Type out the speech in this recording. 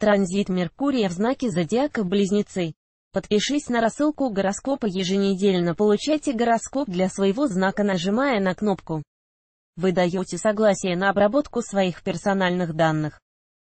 Транзит Меркурия в знаке зодиака Близнецы. Подпишись на рассылку гороскопа еженедельно. Получайте гороскоп для своего знака, нажимая на кнопку. Вы даете согласие на обработку своих персональных данных.